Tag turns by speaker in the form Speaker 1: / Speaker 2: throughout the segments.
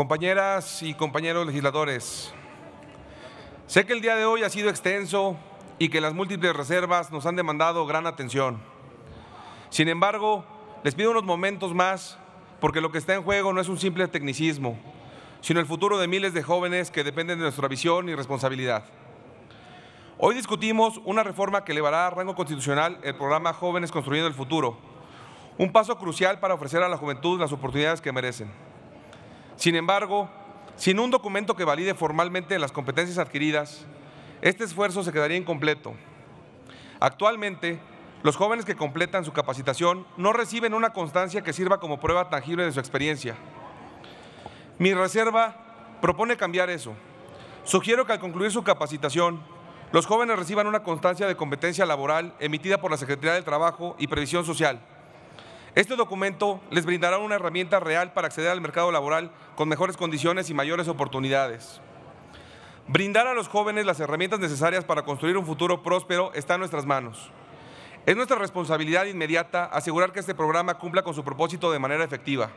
Speaker 1: compañeras y compañeros legisladores, sé que el día de hoy ha sido extenso y que las múltiples reservas nos han demandado gran atención. Sin embargo, les pido unos momentos más porque lo que está en juego no es un simple tecnicismo, sino el futuro de miles de jóvenes que dependen de nuestra visión y responsabilidad. Hoy discutimos una reforma que elevará a rango constitucional el programa Jóvenes Construyendo el Futuro, un paso crucial para ofrecer a la juventud las oportunidades que merecen. Sin embargo, sin un documento que valide formalmente las competencias adquiridas, este esfuerzo se quedaría incompleto. Actualmente, los jóvenes que completan su capacitación no reciben una constancia que sirva como prueba tangible de su experiencia. Mi reserva propone cambiar eso. Sugiero que al concluir su capacitación, los jóvenes reciban una constancia de competencia laboral emitida por la Secretaría del Trabajo y Previsión Social este documento les brindará una herramienta real para acceder al mercado laboral con mejores condiciones y mayores oportunidades. Brindar a los jóvenes las herramientas necesarias para construir un futuro próspero está en nuestras manos. Es nuestra responsabilidad inmediata asegurar que este programa cumpla con su propósito de manera efectiva.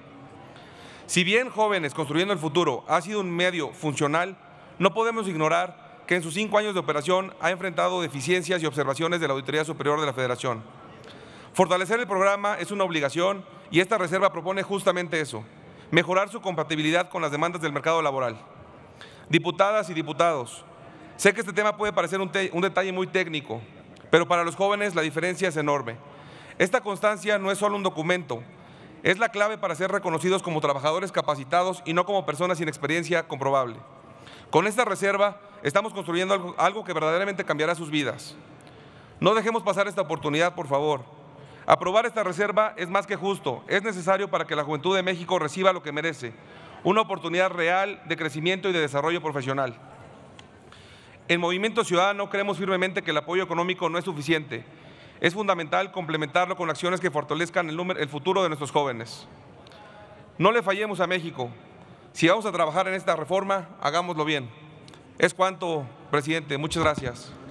Speaker 1: Si bien Jóvenes Construyendo el Futuro ha sido un medio funcional, no podemos ignorar que en sus cinco años de operación ha enfrentado deficiencias y observaciones de la Auditoría Superior de la Federación. Fortalecer el programa es una obligación y esta reserva propone justamente eso, mejorar su compatibilidad con las demandas del mercado laboral. Diputadas y diputados, sé que este tema puede parecer un, detalle muy técnico, pero para los jóvenes la diferencia es enorme. Esta constancia no es solo un documento, es la clave para ser reconocidos como trabajadores capacitados y no como personas sin experiencia comprobable. Con esta reserva estamos construyendo algo, que verdaderamente cambiará sus vidas. No dejemos pasar esta oportunidad, por favor. Aprobar esta reserva es más que justo, es necesario para que la juventud de México reciba lo que merece, una oportunidad real de crecimiento y de desarrollo profesional. En Movimiento Ciudadano creemos firmemente que el apoyo económico no es suficiente. Es fundamental complementarlo con acciones que fortalezcan el, futuro de nuestros jóvenes. No le fallemos a México. Si vamos a trabajar en esta reforma, hagámoslo bien. Es cuanto, presidente. Muchas gracias.